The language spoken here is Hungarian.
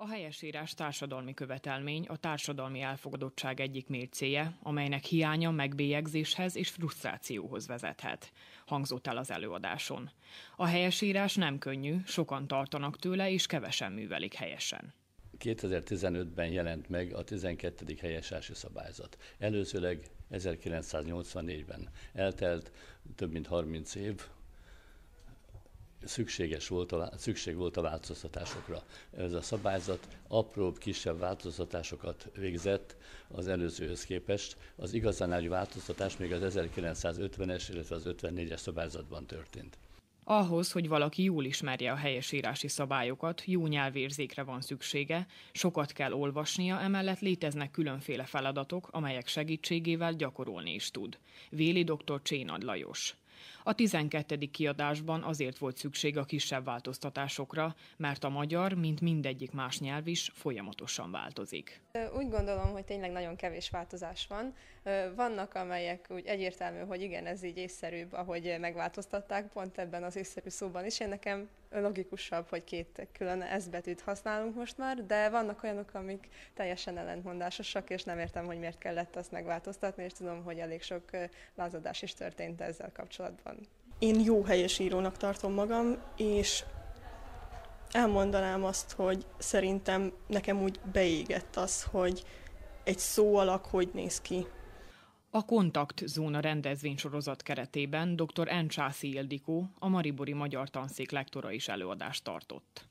A helyesírás társadalmi követelmény, a társadalmi elfogadottság egyik mércéje, amelynek hiánya megbélyegzéshez és frusztrációhoz vezethet, hangzott el az előadáson. A helyesírás nem könnyű, sokan tartanak tőle és kevesen művelik helyesen. 2015-ben jelent meg a 12. helyesási szabályzat. Előzőleg 1984-ben eltelt több mint 30 év, szükséges volt a, szükség volt a változtatásokra. Ez a szabályzat apróbb, kisebb változtatásokat végzett az előzőhöz képest. Az igazán nagy változtatás még az 1950-es, illetve az 54-es szabályzatban történt. Ahhoz, hogy valaki jól ismerje a helyesírási szabályokat, jó nyelvérzékre van szüksége, sokat kell olvasnia, emellett léteznek különféle feladatok, amelyek segítségével gyakorolni is tud. Véli dr. Csénad Lajos. A 12. kiadásban azért volt szükség a kisebb változtatásokra, mert a magyar, mint mindegyik más nyelv is folyamatosan változik. Úgy gondolom, hogy tényleg nagyon kevés változás van. Vannak, amelyek úgy egyértelmű, hogy igen, ez így észszerűbb, ahogy megváltoztatták pont ebben az észszerű szóban is. Én nekem logikusabb, hogy két külön S betűt használunk most már, de vannak olyanok, amik teljesen ellentmondásosak, és nem értem, hogy miért kellett azt megváltoztatni, és tudom, hogy elég sok lázadás is történt ezzel kapcsolatban. Én jó helyes írónak tartom magam, és elmondanám azt, hogy szerintem nekem úgy beégett az, hogy egy szó alak hogy néz ki a kontakt rendezvény rendezvénysorozat keretében dr. Császi Ildikó, a Maribori Magyar Tanszék lektora is előadást tartott.